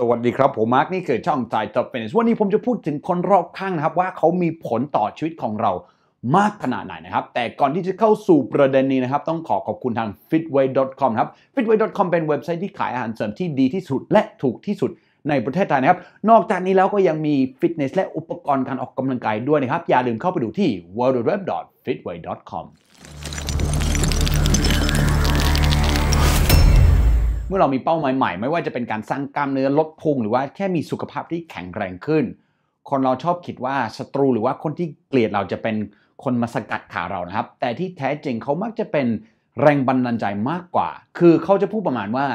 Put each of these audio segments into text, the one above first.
สวัสดีครับ ผมมาร์กนี่คือช่องสายท็อปเฟนสวันนี้ผมจะพูดถึงคนรอบข้างนะครับ ว่าเขามีผลต่อชีวิตของเรามากขนาดไหนนะครับ แต่ก่อนที่จะเข้าสู่ประเด็นนี้นะครับ ต้องขอขอบคุณทาง fitway.com ครับ fitway.com เป็นเว็บไซต์ที่ขายอาหารเสริมที่ดีที่สุด และถูกที่สุดในประเทศไทยนะครับ นอกจากนี้แล้วก็ยังมีฟิตเนสและอุปกรณ์การออกกำลังกายด้วยนะครับ อย่าลืมเข้าไปดูที่ www.fitway.com เมื่อเรามีเป้าหมายใหม่ไม่ว่าจะเป็นการสร้างกล้ามเนื้อลดพุงหรือว่าแค่มีสุขภาพที่แข็งแรงขึ้น คนเราชอบคิดว่าศัตรู หรือว่าคนที่เกลียดเราจะเป็นคนมาสกัดขาเรานะครับ แต่ที่แท้จริงเขามักจะเป็นแรงบันดาลใจมากกว่า คือเขาจะพูดประมาณว่า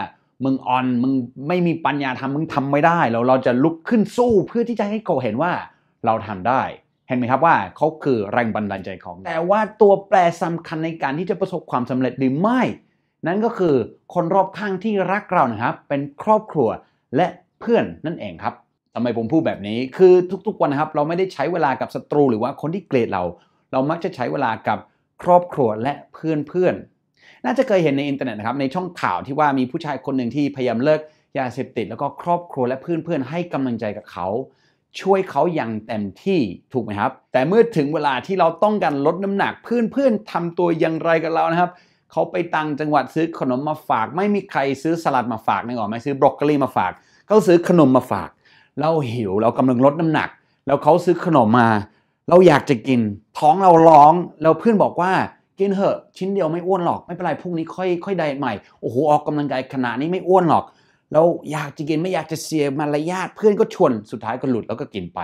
มึงอ่อนมึงไม่มีปัญญาทำมึงทำไม่ได้แล้วเราจะลุกขึ้นสู้ เพื่อที่จะให้เขาเห็นว่าเราทำได้ เห็นไหมครับว่าเขาคือแรงบันดาลใจของแต่ว่าตัวแปรสำคัญในการที่จะประสบความสำเร็จหรือไม่นั่นก็คือคนรอบข้างที่รักเรานะครับ เป็นครอบครัวและเพื่อนนั่นเองครับทำไมผมพูดแบบนี้คือทุกๆวันนะครับ เราไม่ได้ใช้เวลากับศัตรู หรือว่าคนที่เกลียดเรา เรามักจะใช้เวลากับครอบครัวและเพื่อนเพื่อนน่าจะเคยเห็นในอินเทอร์เน็ตนะครับในช่องข่าวที่ว่ามีผู้ชายคนหนึ่งที่พยายามเลิกยาเสพติด แล้วก็ครอบครัวและเพื่อนเพื่อนให้กำลังใจกับเขา ช่วยเขาอย่างเต็มที่ถูกไหมครับ แต่เมื่อถึงเวลาที่เราต้องการลดน้ำหนักเพื่อนเพื่อนทำตัวอย่างไรกับเรานะครับเขาไปต่างจังหวัดซื้อขนมมาฝากไม่มีใครซื้อสลัดมาฝากนึกออกไหมซื้อบรอกโคลีมาฝาก เขาซื้อขนมมาฝาก เราหิวเรากำลังลดน้ำหนัก แล้วเขาซื้อขนมมา เราอยากจะกิน ท้องเราร้องแล้วเพื่อนบอกว่ากินเหอะชิ้นเดียวไม่อ้วนหรอกไม่เป็นไรพรุ่งนี้ค่อยค่อยไดใหม่โอ้โหออกกำลังกายขนาดนี้ไม่อ้วนหรอกเราอยากจะกินไม่อยากจะเสียมารยาทเพื่อนก็ชวนสุดท้ายก็หลุดแล้วก็กินไป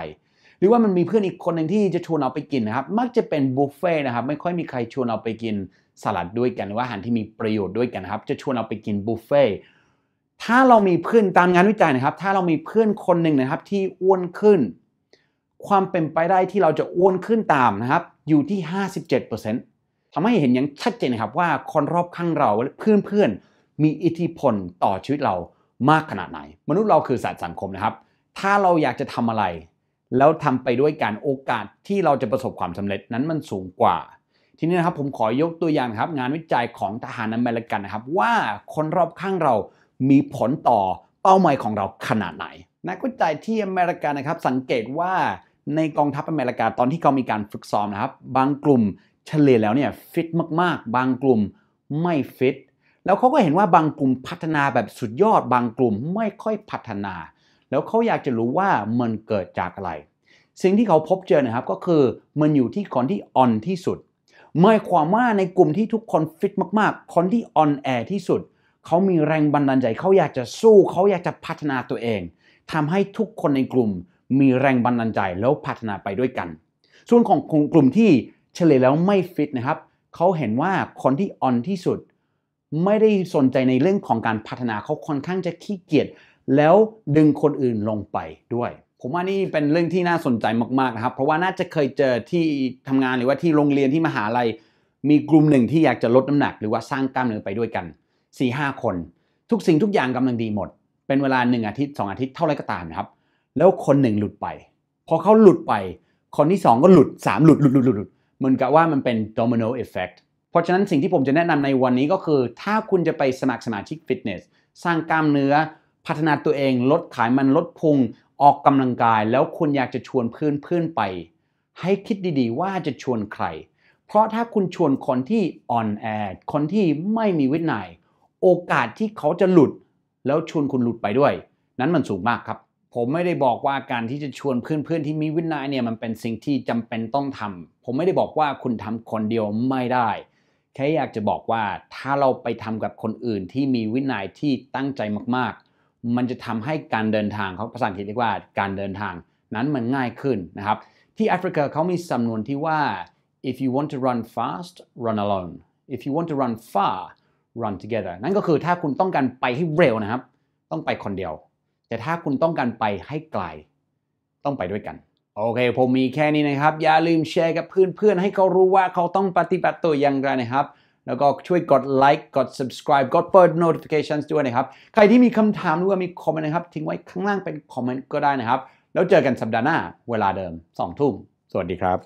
หรือว่ามันมีเพื่อนอีกคนหนึ่งที่จะชวนเราไปกินนะครับ มักจะเป็นบุฟเฟ่นะครับ ไม่ค่อยมีใครชวนเราไปกินสลัดด้วยกันหรือว่าอาหารที่มีประโยชน์ด้วยกันครับ จะชวนเราไปกินบุฟเฟ่ถ้าเรามีเพื่อนตามงานวิจัยนะครับ ถ้าเรามีเพื่อนคนหนึ่งนะครับ ที่อ้วนขึ้น ความเป็นไปได้ที่เราจะอ้วนขึ้นตามนะครับ อยู่ที่ 57%ทำให้เห็นอย่างชัดเจนนะครับ ว่าคนรอบข้างเราเพื่อนเพื่อนมีอิทธิพลต่อชีวิตเรามากขนาดไหน มนุษย์เราคือสัตว์สังคมนะครับ ถ้าเราอยากจะทำอะไรแล้วทำไปด้วยการโอกาสที่เราจะประสบความสำเร็จนั้นมันสูงกว่าทีนี้นะครับผมขอยกตัวอย่างครับ งานวิจัยของทหารอเมริกันนะครับ ว่าคนรอบข้างเรามีผลต่อเป้าหมายของเราขนาดไหน นักวิจัยที่อเมริกันนะครับ สังเกตว่าในกองทัพอเมริกาตอนที่เขามีการฝึกซ้อมนะครับบางกลุ่มเฉลี่ยแล้วเนี่ยฟิตมากๆ บางกลุ่มไม่ฟิตแล้วเขาก็เห็นว่าบางกลุ่มพัฒนาแบบสุดยอด บางกลุ่มไม่ค่อยพัฒนาแล้วเขาอยากจะรู้ว่ามันเกิดจากอะไร สิ่งที่เขาพบเจอนะครับก็คือมันอยู่ที่คนที่อ่อนที่สุดหมายความว่าในกลุ่มที่ทุกคนฟิตมากๆ คนที่อ่อนแอที่สุดเขามีแรงบันดาลใจเขาอยากจะสู้เขาอยากจะพัฒนาตัวเอง ทำให้ทุกคนในกลุ่มมีแรงบันดาลใจแล้วพัฒนาไปด้วยกัน ส่วนของกลุ่มที่เฉลยแล้วไม่ฟิตนะครับเขาเห็นว่าคนที่อ่อนที่สุด ไม่ได้สนใจในเรื่องของการพัฒนาเขาค่อนข้างจะขี้เกียจแล้วดึงคนอื่นลงไปด้วย ผมว่านี่เป็นเรื่องที่น่าสนใจมากๆนะครับ เพราะว่าน่าจะเคยเจอที่ทำงานหรือว่าที่โรงเรียนที่มหาลัยมีกลุ่มหนึ่งที่อยากจะลดน้ำหนัก หรือว่าสร้างกล้ามเนื้อไปด้วยกัน4ีหคน ทุกสิ่งทุกอย่างกำลังดีหมด เป็นเวลา 1 อาทิตย์ 2 อาทิตย์เท่าไรก็ตามนะครับแล้วคนหนึ่งหลุดไป พอเขาหลุดไป คนที่ 2 ก็หลุด3หลุดหลุดหลุดหลุดเหมือนกับว่ามันเป็นโดมิโนเอฟเฟกต์เพราะฉะนั้นสิ่งที่ผมจะแนะนำในวันนี้ก็คือ ถ้าคุณจะไปสมัครสมาชิกฟิตเนสสร้างกล้ามเนื้อพัฒนาตัวเองลดไขมันลดพุงออกกำลังกาย แล้วคุณอยากจะชวนเพื่อนเพื่อนไป ให้คิดดีๆว่าจะชวนใคร เพราะถ้าคุณชวนคนที่อ่อนแอคนที่ไม่มีวินัยโอกาสที่เขาจะหลุด แล้วชวนคุณหลุดไปด้วย นั้นมันสูงมากครับ ผมไม่ได้บอกว่าการที่จะชวนเพื่อนๆที่มีวินัยเนี่ยมันเป็นสิ่งที่จำเป็นต้องทำ ผมไม่ได้บอกว่าคุณทำคนเดียวไม่ได้แค่อยากจะบอกว่าถ้าเราไปทำกับคนอื่นที่มีวินัยที่ตั้งใจมากๆมันจะทำให้การเดินทางเขาภาษาอังกฤษเรียกว่า การเดินทางนั้นมันง่ายขึ้นนะครับ ที่แอฟริกาเขามีสำนวนที่ว่า if you want to run fast run alone if you want to run far run together นั่นก็คือถ้าคุณต้องการไปให้เร็วนะครับ ต้องไปคนเดียว แต่ถ้าคุณต้องการไปให้ไกล ต้องไปด้วยกัน โอเค ผมมีแค่นี้นะครับ อย่าลืมแชร์กับเพื่อนๆ ให้เขารู้ว่าเขาต้องปฏิบัติตัวอย่างไรนะครับแล้วก็ช่วยกดไลค์กด subscribe กดเปิด notifications ด้วยนะครับ ใครที่มีคำถามหรือว่ามีคอมเมนต์นะครับ ทิ้งไว้ข้างล่างเป็นคอมเมนต์ก็ได้นะครับ แล้วเจอกันสัปดาห์หน้าเวลาเดิม 2 ทุ่มสวัสดีครับ